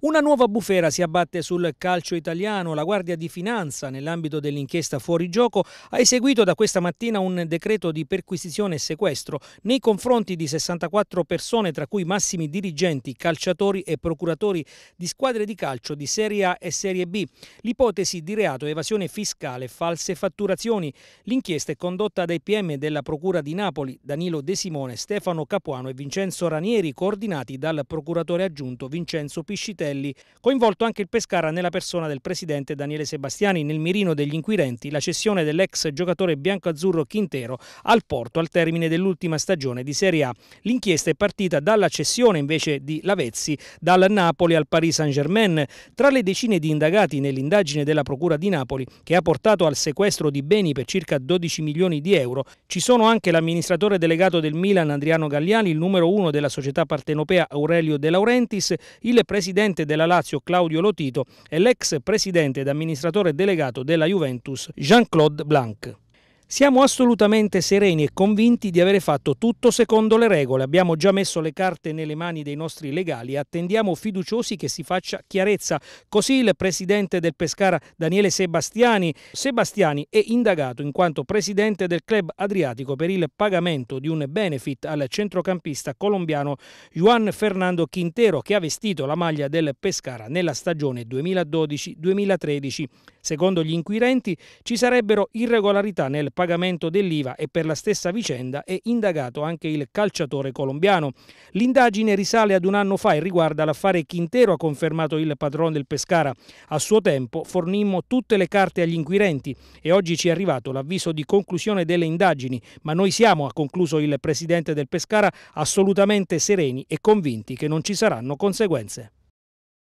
Una nuova bufera si abbatte sul calcio italiano. La Guardia di Finanza, nell'ambito dell'inchiesta fuori gioco, ha eseguito da questa mattina un decreto di perquisizione e sequestro nei confronti di 64 persone, tra cui massimi dirigenti, calciatori e procuratori di squadre di calcio di Serie A e Serie B. L'ipotesi di reato evasione fiscale, false fatturazioni. L'inchiesta è condotta dai PM della Procura di Napoli, Danilo De Simone, Stefano Capuano e Vincenzo Ranieri, coordinati dal procuratore aggiunto Vincenzo Piscitelli Castelli, coinvolto anche il Pescara nella persona del presidente Daniele Sebastiani nel mirino degli inquirenti la cessione dell'ex giocatore bianco-azzurro Quintero al Porto al termine dell'ultima stagione di Serie A. L'inchiesta è partita dalla cessione invece di Lavezzi dal Napoli al Paris Saint-Germain. Tra le decine di indagati nell'indagine della Procura di Napoli, che ha portato al sequestro di beni per circa 12 milioni di euro, ci sono anche l'amministratore delegato del Milan Adriano Galliani, il numero uno della società partenopea Aurelio De Laurentiis, il presidente presidente della Lazio Claudio Lotito e l'ex presidente ed amministratore delegato della Juventus Jean-Claude Blanc. Siamo assolutamente sereni e convinti di avere fatto tutto secondo le regole. Abbiamo già messo le carte nelle mani dei nostri legali e attendiamo fiduciosi che si faccia chiarezza. Così il presidente del Pescara Daniele Sebastiani, Sebastiani è indagato in quanto presidente del club adriatico per il pagamento di un benefit al centrocampista colombiano Juan Fernando Quintero che ha vestito la maglia del Pescara nella stagione 2012-2013. Secondo gli inquirenti ci sarebbero irregolarità nel pagamento dell'IVA e per la stessa vicenda è indagato anche il calciatore colombiano. L'indagine risale ad un anno fa e riguarda l'affare Quintero, ha confermato il padrone del Pescara. A suo tempo fornimmo tutte le carte agli inquirenti e oggi ci è arrivato l'avviso di conclusione delle indagini, ma noi siamo, ha concluso il presidente del Pescara, assolutamente sereni e convinti che non ci saranno conseguenze.